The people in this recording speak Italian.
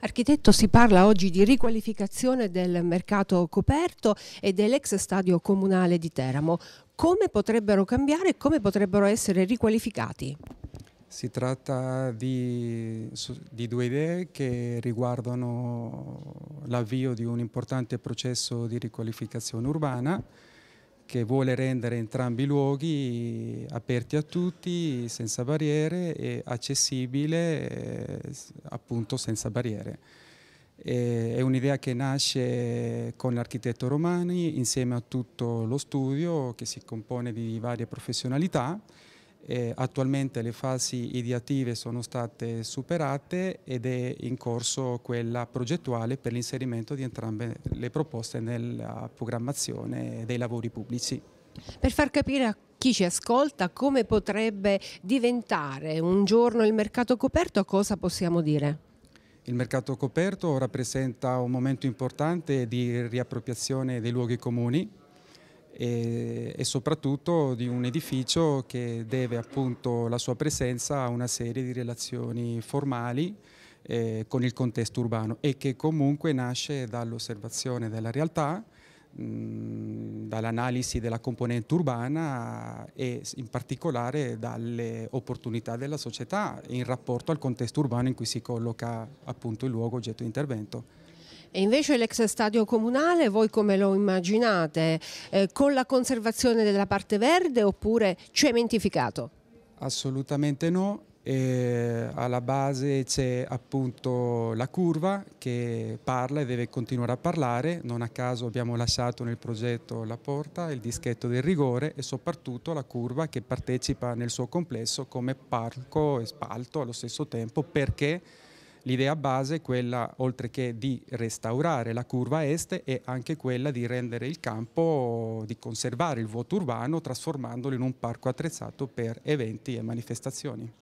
Architetto, si parla oggi di riqualificazione del mercato coperto e dell'ex stadio comunale di Teramo. Come potrebbero cambiare e come potrebbero essere riqualificati? Si tratta di, di, due idee che riguardano l'avvio di un importante processo di riqualificazione urbana che vuole rendere entrambi i luoghi aperti a tutti, senza barriere e accessibile eh, appunto senza barriere. è un'idea che nasce con l'architetto Romani insieme a tutto lo studio che si compone di varie professionalità eh, attualmente le fasi ideative sono state superate ed è in corso quella progettuale per l'inserimento di entrambe le proposte nella programmazione dei lavori pubblici. Per far capire a chi ci ascolta come potrebbe diventare un giorno il mercato coperto, cosa possiamo dire? Il mercato coperto rappresenta un momento importante di riappropriazione dei luoghi comuni e, e, soprattutto di un edificio che deve appunto la sua presenza a una serie di relazioni formali eh, con il contesto urbano e che comunque nasce dall'osservazione della realtà, dall'analisi della componente urbana e in particolare dalle opportunità della società in rapporto al contesto urbano in cui si colloca appunto il luogo oggetto di intervento. E invece l'ex stadio comunale, voi come lo immaginate? Eh, con la conservazione della parte verde oppure cementificato? Assolutamente no. E alla base c'è appunto la curva che parla e deve continuare a parlare, non a caso abbiamo lasciato nel progetto la porta, il dischetto del rigore e soprattutto la curva che partecipa nel suo complesso come parco e spalto allo stesso tempo perché L'idea base è quella, oltre che di restaurare la curva est, è anche quella di rendere il campo, di conservare il vuoto urbano, trasformandolo in un parco attrezzato per eventi e manifestazioni.